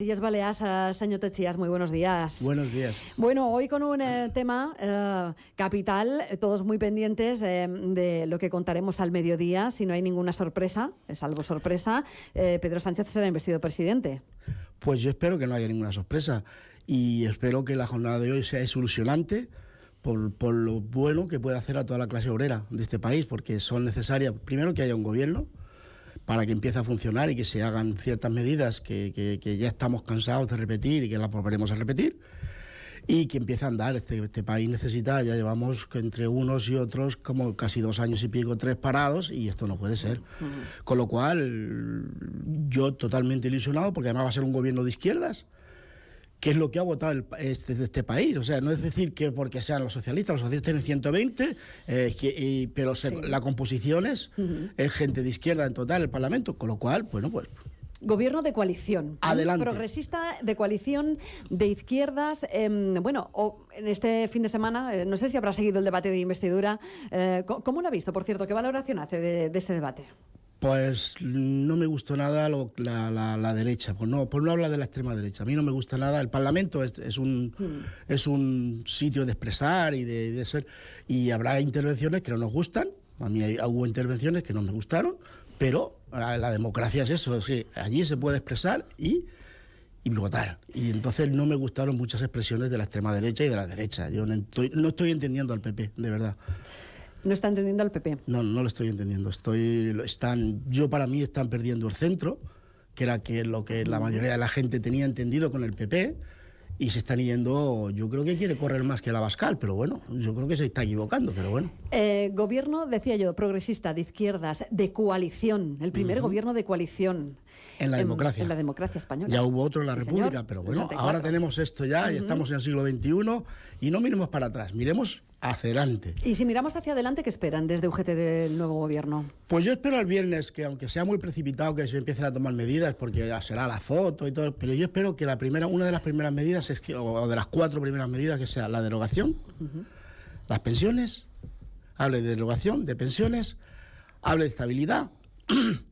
Días Baleas, señor Techías, muy buenos días. Buenos días. Bueno, hoy con un eh, tema eh, capital, todos muy pendientes de, lo que contaremos al mediodía, si no hay ninguna sorpresa, salvo sorpresa, eh, Pedro Sánchez será investido presidente. Pues yo espero que no haya ninguna sorpresa y espero que la jornada de hoy sea desilusionante por, por lo bueno que puede hacer a toda la clase obrera de este país, porque son necesarias, primero, que haya un gobierno para que empiece a funcionar y que se hagan ciertas medidas que, ya estamos cansados de repetir y que las volveremos a repetir y que empiece a andar. Este, este, país necesita, ya llevamos entre unos y otros como casi dos años y pico, tres parados, y esto no puede ser. Con lo cual, yo totalmente ilusionado, porque además va a ser un gobierno de izquierdas que es lo que ha votado este, este, país. O sea, no es decir que porque sean los socialistas, los socialistas tienen 120, eh, pero la composición es, gente de izquierda en total el Parlamento, con lo cual, bueno, pues... Gobierno de coalición. ¿eh? Adelante. Progresista de coalición de izquierdas. Em, bueno, en este fin de semana, eh, no sé si habrá seguido el debate de investidura. ¿cómo, lo ha visto, por cierto? ¿Qué valoración hace de, de este debate? Pues no me gustó nada la, la, derecha, pues no, pues no habla de la extrema derecha. A mí no me gusta nada. El Parlamento es, un, hmm. es un sitio de expresar y de, ser. Y habrá intervenciones que no nos gustan. A mí hay, hubo intervenciones que no me gustaron, pero ah, la, democracia es eso. Sí, allí se puede expresar y, votar. Y entonces no me gustaron muchas expresiones de la extrema derecha y de la derecha. Yo no estoy, no estoy entendiendo al PP, de verdad. No está entendiendo al PP. No, no lo estoy entendiendo. Estoy, están, yo para mí están perdiendo el centro, que era que lo que la mayoría de la gente tenía entendido con el PP, y se están yendo. Yo creo que quiere correr más que la Bascal, pero bueno, yo creo que se está equivocando, pero bueno. Eh, gobierno, decía yo, progresista, de izquierdas, de coalición, el primer gobierno de coalición. En la democracia. En la democracia española. Ya hubo otro en la República, pero bueno, ahora tenemos esto ya y estamos en el siglo XXI y no miremos para atrás, miremos hacia adelante. Y si miramos hacia adelante, ¿qué esperan desde UGT del nuevo gobierno? Pues yo espero el viernes que, aunque sea muy precipitado, que se empiecen a tomar medidas, porque ya será la foto y todo, pero yo espero que la primera, una de las primeras medidas, es o de las cuatro primeras medidas, que sea la derogación, las pensiones, hable de derogación, de pensiones, hable de estabilidad.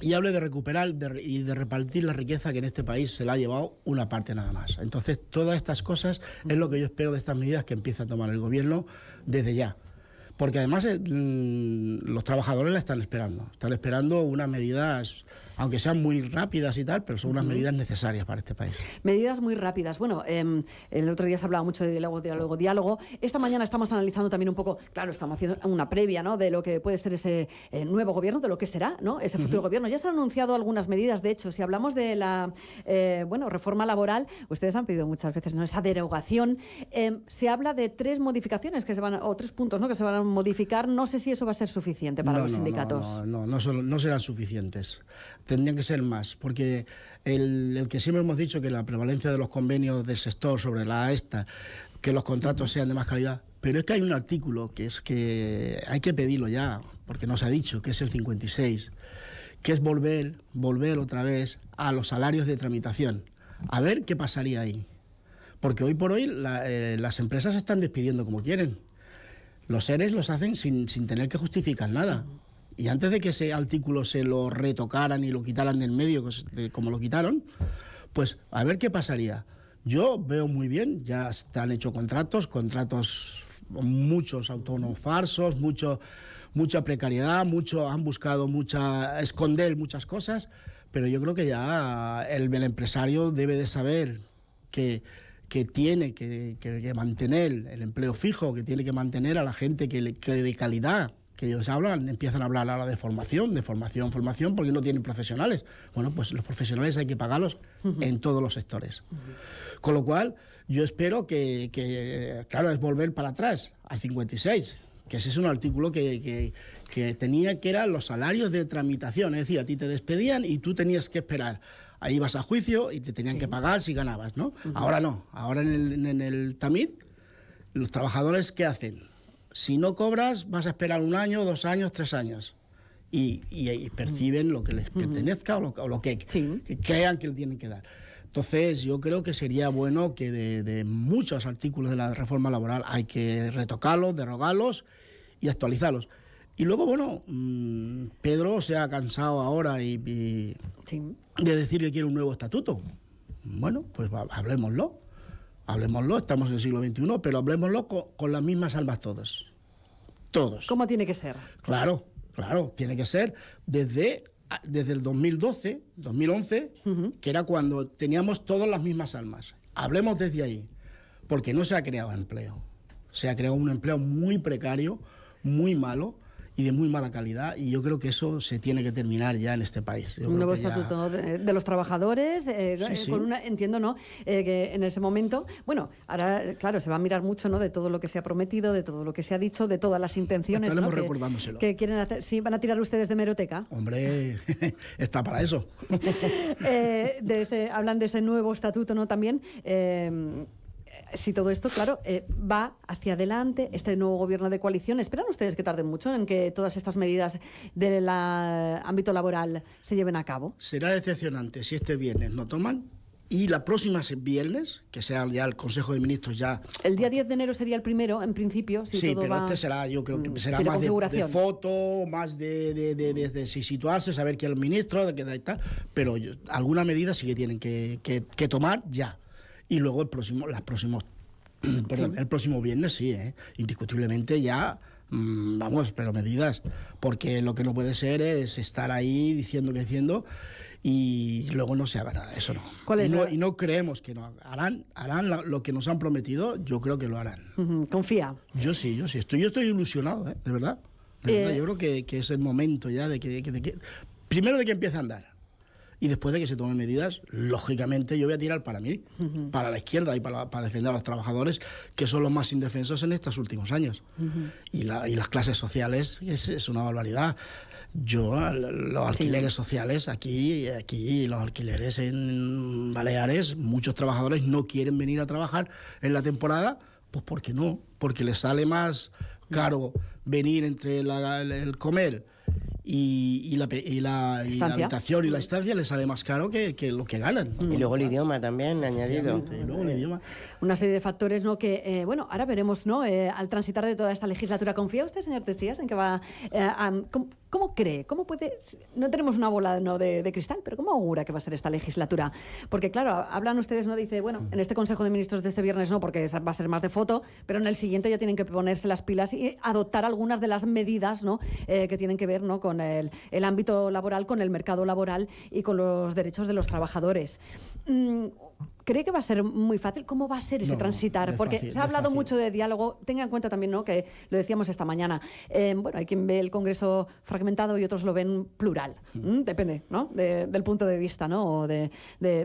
y hable de recuperar y de repartir la riqueza que en este país se la ha llevado una parte nada más. Entonces, todas estas cosas es lo que yo espero de estas medidas que empieza a tomar el gobierno desde ya. Porque además mm, los trabajadores la están esperando, están esperando unas medidas aunque sean muy rápidas y tal, pero son unas medidas necesarias para este país. Medidas muy rápidas. Bueno, en em, el otro día se hablaba mucho de diálogo, diálogo, diálogo. Esta mañana estamos analizando también un poco, claro, estamos haciendo una previa ¿no? de lo que puede ser ese eh, nuevo gobierno, de lo que será ¿no? ese futuro gobierno. Ya se han anunciado algunas medidas, de hecho, si hablamos de la eh, bueno, reforma laboral, ustedes han pedido muchas veces ¿no? esa derogación. Em, se habla de tres modificaciones que se van, o tres puntos ¿no? que se van a modificar. No sé si eso va a ser suficiente para los sindicatos. No, no, no, no serán suficientes tendrían que ser más, porque el, que siempre hemos dicho que la prevalencia de los convenios del sector sobre la esta, que los contratos sean de más calidad, pero es que hay un artículo que es que hay que pedirlo ya, porque nos ha dicho que es el 56, que es volver, volver otra vez a los salarios de tramitación, a ver qué pasaría ahí. Porque hoy por hoy eh, las empresas se están despidiendo como quieren. Los seres los hacen sin, sin tener que justificar nada. Y antes de que ese artículo se lo retocaran y lo quitaran del medio, como lo quitaron, pues a ver qué pasaría. Yo veo muy bien, ya han hecho contratos, contratos muchos autónomos farsos, mucho, mucha precariedad, mucho, han buscado mucha, esconder muchas cosas, pero yo creo que ya el, empresario debe de saber que, tiene que, mantener el empleo fijo, que tiene que mantener a la gente que, que de calidad, que ellos hablan, empiezan a hablar ahora de formación, de formación, formación, porque no tienen profesionales. Bueno, pues los profesionales hay que pagarlos en todos los sectores. Con lo cual, yo espero que, claro, es volver para atrás, al 56, que ese es un artículo que, tenía que eran los salarios de tramitación, es decir, a ti te despedían y tú tenías que esperar ahí vas a juicio y te tenían que pagar si ganabas, ¿no? Ahora no, ahora en el, en los trabajadores, ¿qué hacen? Si no cobras, vas a esperar un año, dos años, tres años. Y, y, perciben lo que les pertenezca o lo, que, crean que le tienen que dar. Entonces, yo creo que sería bueno que de, muchos artículos de la reforma laboral hay que retocarlos, derogarlos y actualizarlos. Y luego, bueno, mm, Pedro se ha cansado ahora y, de decir que quiere un nuevo estatuto. Bueno, pues hablemoslo. Hablemoslo, estamos en el siglo XXI, pero hablemoslo con, las mismas almas todas. Todos. ¿Cómo tiene que ser? Claro, claro, tiene que ser desde, desde el 2012, 2011, que era cuando teníamos todas las mismas almas. Hablemos desde ahí, porque no se ha creado empleo. Se ha creado un empleo muy precario, muy malo, y de muy mala calidad y yo creo que eso se tiene que terminar ya en este país. un nuevo estatuto de, los trabajadores, eh, eh, Con una, entiendo, ¿no? Eh, que en ese momento, bueno, ahora, claro, se va a mirar mucho, ¿no? De todo lo que se ha prometido, de todo lo que se ha dicho, de todas las intenciones. Que, quieren hacer. Sí, van a tirar ustedes de meroteca. Hombre, está para eso. hablan de ese nuevo estatuto, ¿no? También si todo esto, claro, eh, va hacia adelante, este nuevo gobierno de coalición, ¿esperan ustedes que tarde mucho en que todas estas medidas del eh, ámbito laboral se lleven a cabo? Será decepcionante si este viernes no toman y la próxima viernes, que sea ya el Consejo de Ministros ya... El día 10 de enero sería el primero, en principio, si Sí, pero este será, yo creo que mm, será, más de, foto, más de, si situarse, saber quién es el ministro, de qué tal, pero alguna medida sí que tienen que, que tomar ya. Y luego el próximo, las próximos, el próximo viernes sí, ¿eh? indiscutiblemente ya mm, vamos, pero medidas, porque lo que no puede ser es estar ahí diciendo que diciendo y luego no se haga nada, eso no. y, no creemos que no harán, harán lo que nos han prometido, yo creo que lo harán. Confía. Yo sí, yo sí, estoy, yo estoy ilusionado, ¿eh? de verdad. Eh, yo creo que, es el momento ya de que, primero de que empiece a andar y después de que se tomen medidas, lógicamente yo voy a tirar para mí, para la izquierda y para, para, defender a los trabajadores, que son los más indefensos en estos últimos años. y, las clases sociales es, es una barbaridad. Yo, los alquileres sociales aquí, aquí, los alquileres en Baleares, muchos trabajadores no quieren venir a trabajar en la temporada, pues porque no, porque les sale más caro venir entre el comer y, la, y, habitación y la estancia le sale más caro que, lo que ganan. Y luego el idioma también añadido. Y luego el idioma. Una serie de factores ¿no? que, eh, bueno, ahora veremos ¿no? Eh, al transitar de toda esta legislatura. ¿Confía usted, señor Tesías, en que va eh, a, ¿Cómo cree? ¿Cómo puede.? No tenemos una bola ¿no? de, cristal, pero ¿cómo augura que va a ser esta legislatura? Porque, claro, hablan ustedes, ¿no? Dice, bueno, en este Consejo de Ministros de este viernes no, porque va a ser más de foto, pero en el siguiente ya tienen que ponerse las pilas y adoptar algunas de las medidas, eh, que tienen que ver, ¿no? Con el, ámbito laboral, con el mercado laboral y con los derechos de los trabajadores. Mm, ¿Cree que va a ser muy fácil? ¿Cómo va a ser ese transitar? Porque se ha hablado mucho de diálogo. Tenga en cuenta también ¿no? que lo decíamos esta mañana. Em, bueno, hay quien ve el Congreso fragmentado y otros lo ven plural. Mm. Mm, depende ¿no? del punto de vista ¿no? o de,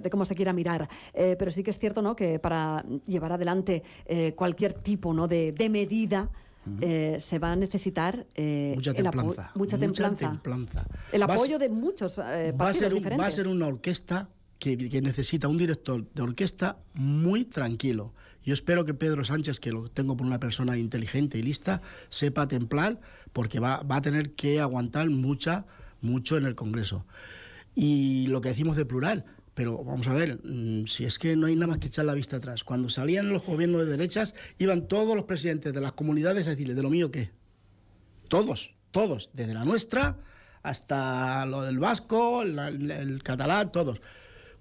cómo se quiera mirar. Eh, pero sí que es cierto ¿no? que para llevar adelante eh, cualquier tipo de, medida. Mm. Eh, se va a necesitar mucha, templanza, el mucha, templanza. El apoyo de muchos partidos va a ser Va a ser una orquesta que, necesita un director de orquesta muy tranquilo. Yo espero que Pedro Sánchez, que lo tengo por una persona inteligente y lista, sepa templar porque va, a tener que aguantar mucha, mucho en el Congreso. Y lo que decimos de plural, pero vamos a ver, mm, si es que no hay nada más que echar la vista atrás. Cuando salían los gobiernos de derechas, iban todos los presidentes de las comunidades a decirle, ¿de lo mío qué? Todos, todos, desde la nuestra hasta lo del vasco, el catalán, todos.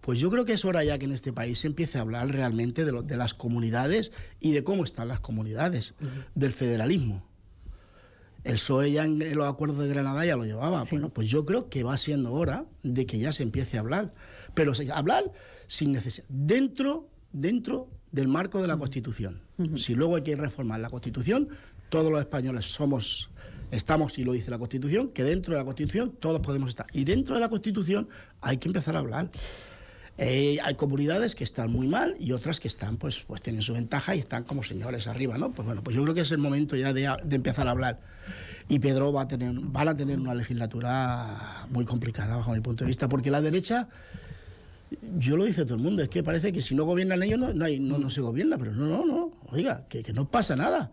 Pues yo creo que es hora ya que en este país se empiece a hablar realmente de, las comunidades y de cómo están las comunidades, del federalismo. El PSOE ya en los acuerdos de Granada ya lo llevaba. Bueno, pues yo creo que va siendo hora de que ya se empiece a hablar. Pero hablar sin necesidad. Dentro, dentro del marco de la Constitución. Si luego hay que reformar la Constitución, todos los españoles somos estamos, y lo dice la Constitución, que dentro de la Constitución todos podemos estar. Y dentro de la Constitución hay que empezar a hablar. Eh, hay comunidades que están muy mal y otras que están, pues, pues tienen su ventaja y están como señores arriba, ¿no? Pues bueno, pues yo creo que es el momento ya de, empezar a hablar. Y Pedro va a tener, van a tener una legislatura muy complicada bajo mi punto de vista, porque la derecha yo lo dice todo el mundo, es que parece que si no gobiernan ellos no, no, no, se gobierna, pero no, no, no, oiga, que, no pasa nada.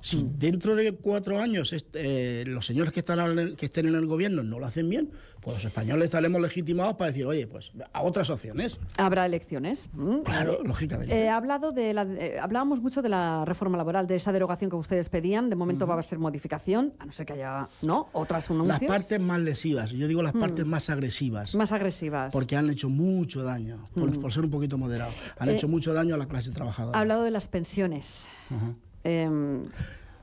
Si mm. dentro de cuatro años eh, los señores que, están, que estén en el gobierno no lo hacen bien, pues los españoles estaremos legitimados para decir, oye, pues a otras opciones. Habrá elecciones. Mm, eh, claro, lógicamente. Eh, hablado de la, hablábamos mucho de la reforma laboral, de esa derogación que ustedes pedían. De momento va a ser modificación, a no ser que haya, ¿no? Otras anuncios. Las partes más lesivas, yo digo las mm. partes más agresivas. Más agresivas. Porque han hecho mucho daño, por, ser un poquito moderados. Han hecho mucho daño a la clase trabajadora. Ha hablado de las pensiones. Ajá. Em,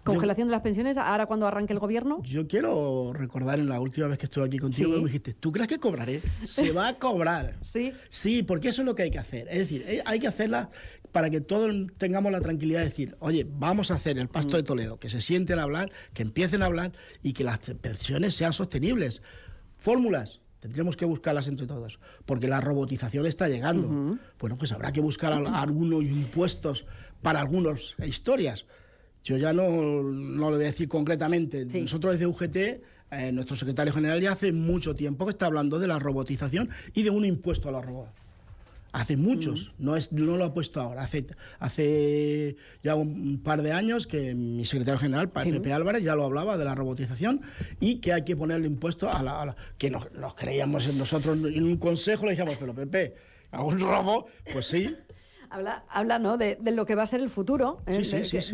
¿Congelación de las pensiones ahora cuando arranque el gobierno? Yo quiero recordar en la última vez que estuve aquí contigo, me dijiste, ¿tú crees que cobraré? Se va a cobrar. sí. Sí, porque eso es lo que hay que hacer. Es decir, eh, hay que hacerla para que todos tengamos la tranquilidad de decir, oye, vamos a hacer el pasto de mm. Toledo, que se sienten a hablar, que empiecen a hablar y que las pensiones sean sostenibles. Fórmulas, Tendremos que buscarlas entre todos, porque la robotización está llegando. Bueno, pues habrá que buscar algunos impuestos para algunas historias. Yo ya no, no lo voy a decir concretamente. Nosotros desde UGT, eh, nuestro secretario general ya hace mucho tiempo que está hablando de la robotización y de un impuesto a los robots. Hace muchos, mm. no, es, no lo ha puesto ahora. Hace, hace ya un par de años que mi secretario general, Pepe Álvarez, ya lo hablaba de la robotización y que hay que ponerle impuesto a la. que nos, creíamos nosotros en un consejo, le decíamos, pero Pepe, a un robo, pues sí, habla, ¿no? de, lo que va a ser el futuro. ¿eh?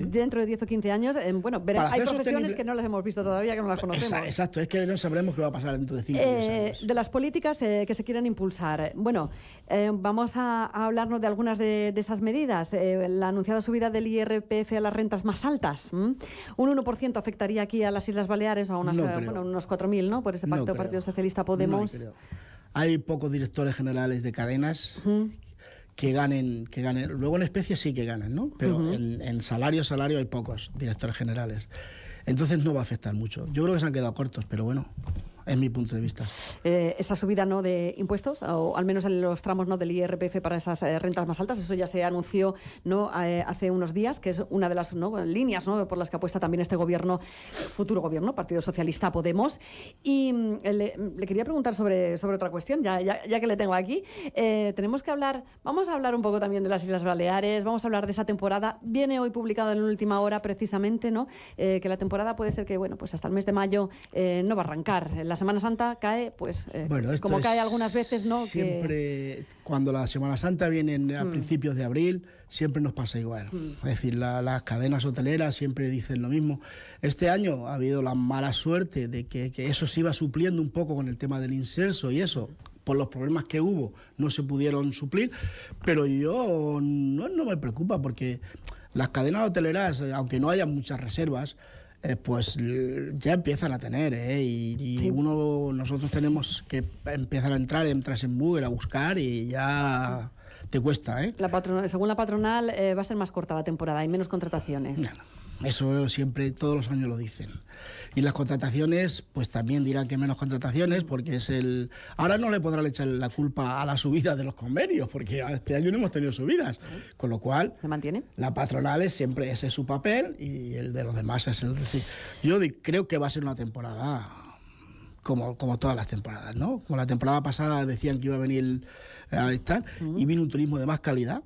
dentro de 10 o 15 años, eh, bueno, hay profesiones que no las hemos visto todavía, que no las conocemos. Exacto, es que no sabremos qué va a pasar dentro de 5 eh, años. De las políticas que se quieren impulsar. Bueno, vamos a, hablarnos de algunas de, esas medidas. la anunciada subida del IRPF a las rentas más altas. Un 1% afectaría aquí a las Islas Baleares, a unas, unos 4.000, ¿no? Por ese pacto Partido Socialista Podemos. Hay pocos directores generales de cadenas que ganen, que ganen. Luego en especie sí que ganan, ¿no? Pero en, en, salario, salario hay pocos directores generales. Entonces no va a afectar mucho. Yo creo que se han quedado cortos, pero bueno en mi punto de vista. Eh, esa subida no de impuestos, o al menos en los tramos no del IRPF para esas eh, rentas más altas, eso ya se anunció no eh, hace unos días, que es una de las ¿no? líneas ¿no? por las que apuesta también este gobierno, futuro gobierno, Partido Socialista Podemos. Y mm, mm, le, quería preguntar sobre, sobre otra cuestión, ya, ya, que le tengo aquí. tenemos que hablar, vamos a hablar un poco también de las Islas Baleares, vamos a hablar de esa temporada. Viene hoy publicado en última hora precisamente, ¿no? que la temporada puede ser que, bueno, pues hasta el mes de mayo no va a arrancar. La la Semana Santa cae, pues, eh, como cae algunas veces, ¿no? Siempre, cuando la Semana Santa viene a mm. principios de abril, siempre nos pasa igual. Mm. Es decir, las cadenas hoteleras siempre dicen lo mismo. Este año ha habido la mala suerte de que, eso se iba supliendo un poco con el tema del inserso y eso, por los problemas que hubo, no se pudieron suplir, pero yo no, no me preocupa porque las cadenas hoteleras, aunque no haya muchas reservas, eh, pues ya empiezan a tener, ¿eh? y, uno, nosotros tenemos que empezar a entrar, entras en Google a buscar y ya te cuesta. ¿eh? La patronal, según la patronal eh, va a ser más corta la temporada, hay menos contrataciones. Eso siempre, todos los años lo dicen. Y las contrataciones, pues también dirán que menos contrataciones, porque es el. Ahora no le podrán echar la culpa a la subida de los convenios, porque este año no hemos tenido subidas. Con lo cual. ¿Se mantiene? La patronal es siempre ese es su papel y el de los demás es el. Yo creo que va a ser una temporada como, como todas las temporadas, ¿no? Como la temporada pasada decían que iba a venir eh, a estar y vino un turismo de más calidad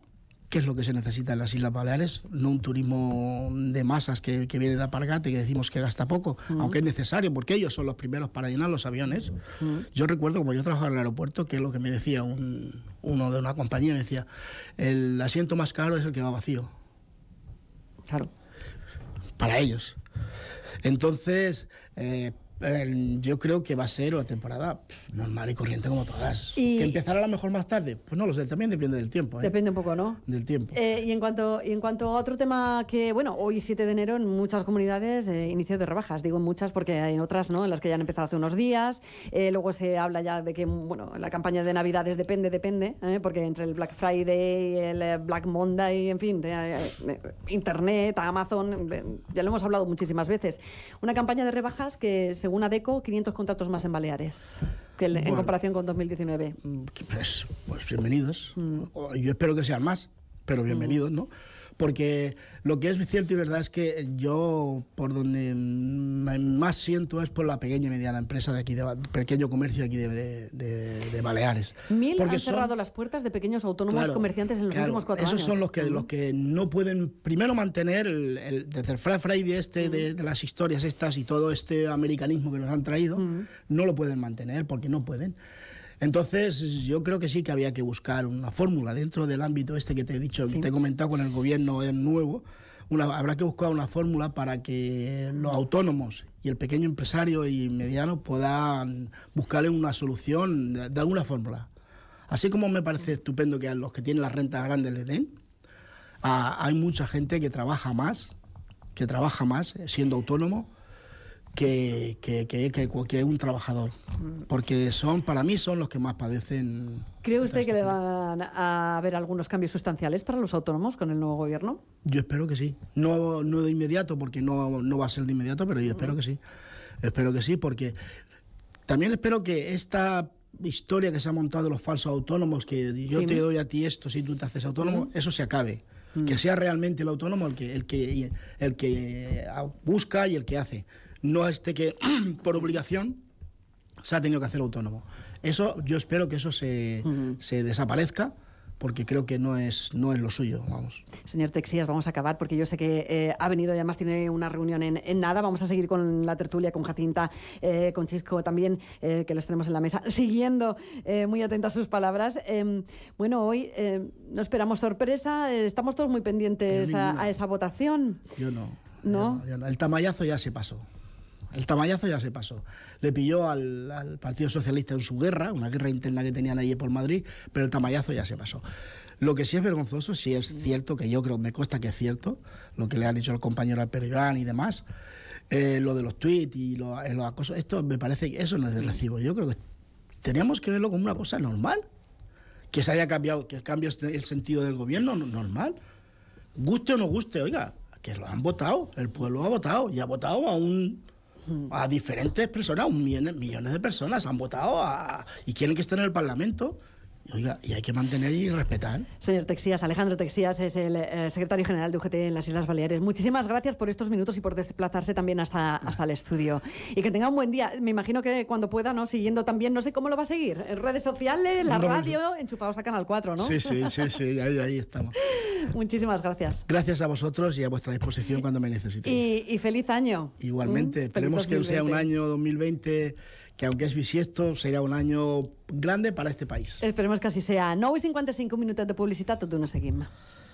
qué es lo que se necesita en las Islas Baleares, no un turismo de masas que, viene de apargate, que decimos que gasta poco, mm. aunque es necesario, porque ellos son los primeros para llenar los aviones. Mm. Yo recuerdo, como yo trabajaba en el aeropuerto, que es lo que me decía uno de una compañía, me decía, el asiento más caro es el que va vacío. Claro. Para ellos. Entonces, eh, yo creo que va a ser una temporada normal y corriente como todas. ¿Que empezará a lo mejor más tarde? Pues no lo sé, también depende del tiempo. ¿eh? Depende un poco, ¿no? Del tiempo. Eh, y, en cuanto, y en cuanto a otro tema que, bueno, hoy 7 de enero en muchas comunidades eh, inicio de rebajas, digo muchas porque hay otras, ¿no? En las que ya han empezado hace unos días, luego se habla ya de que, bueno, la campaña de Navidades depende, depende, porque entre el Black Friday, y el Black Monday, en fin, Internet, Amazon, ya lo hemos hablado muchísimas veces. Una campaña de rebajas que se según ADECO, 500 contratos más en Baleares que en comparación con 2019. Mm, pues, pues bienvenidos. Mm. Oh, yo espero que sean más, pero bienvenidos, mm. ¿no? Porque lo que es cierto y verdad es que yo por donde más siento es por la pequeña y mediana empresa de aquí, de, pequeño comercio aquí de, de, de Baleares. Mil Porque han cerrado las puertas de pequeños autónomos comerciantes en los últimos cuatro esos años. Esos son los que, los que no pueden, primero, mantener el, desde el fray Friday este, de, las historias estas y todo este americanismo que nos han traído, no lo pueden mantener porque no pueden. Entonces, yo creo que sí que había que buscar una fórmula dentro del ámbito este que te he dicho, que te he comentado con el gobierno nuevo. habrá que buscar una fórmula para que los autónomos y el pequeño empresario y mediano puedan buscarle una solución de, alguna fórmula. Así como me parece estupendo que a los que tienen las rentas grandes les den, hay mucha gente que trabaja más, que trabaja más siendo autónomo que, que, un trabajador, porque son para mí son los que más padecen. ¿Cree usted que le van a haber algunos cambios sustanciales para los autónomos con el nuevo gobierno? Yo espero que sí. No, no de inmediato, porque no, no va a ser de inmediato, pero yo espero que sí. Espero que sí, porque también espero que esta historia que se ha montado de los falsos autónomos, que yo te doy a ti esto si tú te haces autónomo, mm. eso se acabe. Mm. Que sea realmente el autónomo el que, el que, el que busca y el que hace no este que por obligación se ha tenido que hacer autónomo. Eso, yo espero que eso se, desaparezca porque creo que no es, no es lo suyo, vamos. Señor Texías, vamos a acabar porque yo sé que eh, ha venido y además tiene una reunión en, nada. Vamos a seguir con la tertulia, con Jacinta, eh, con Chisco también, eh, que los tenemos en la mesa, siguiendo muy atentas sus palabras. Em, bueno, hoy em, no esperamos sorpresa, estamos todos muy pendientes a, esa votación. Yo no. no. El tamallazo ya se pasó el tamallazo ya se pasó. Le pilló al, Partido Socialista en su guerra, una guerra interna que tenían allí por Madrid, pero el tamallazo ya se pasó. Lo que sí es vergonzoso, sí es cierto, que yo creo, me consta que es cierto, lo que le han dicho el compañero al y demás, eh, lo de los tweets y eh, los acosos, esto me parece que eso no es de recibo. Yo creo que teníamos que verlo como una cosa normal, que se haya cambiado, que cambie este, el sentido del gobierno, normal. Guste o no guste, oiga, que lo han votado, el pueblo ha votado y ha votado a un a diferentes personas, millones, de personas han votado y quieren que estén en el Parlamento Oiga, y hay que mantener y respetar. Señor Texías, Alejandro Texías es el eh, secretario general de UGT en las Islas Baleares. Muchísimas gracias por estos minutos y por desplazarse también hasta, hasta el estudio. Y que tenga un buen día. Me imagino que cuando pueda, ¿no? Siguiendo también, no sé cómo lo va a seguir. En redes sociales, la radio, enchufados a Canal 4, ¿no? Sí, sí, sí, sí ahí, estamos. Muchísimas gracias. Gracias a vosotros y a vuestra disposición cuando me necesitéis. Y, feliz año. Igualmente. Mm, esperemos que sea un año 2020 que aunque es bisiesto, será un año grande para este país. Esperemos que así sea. no y 55 minutos de publicidad, todo una. seguimos.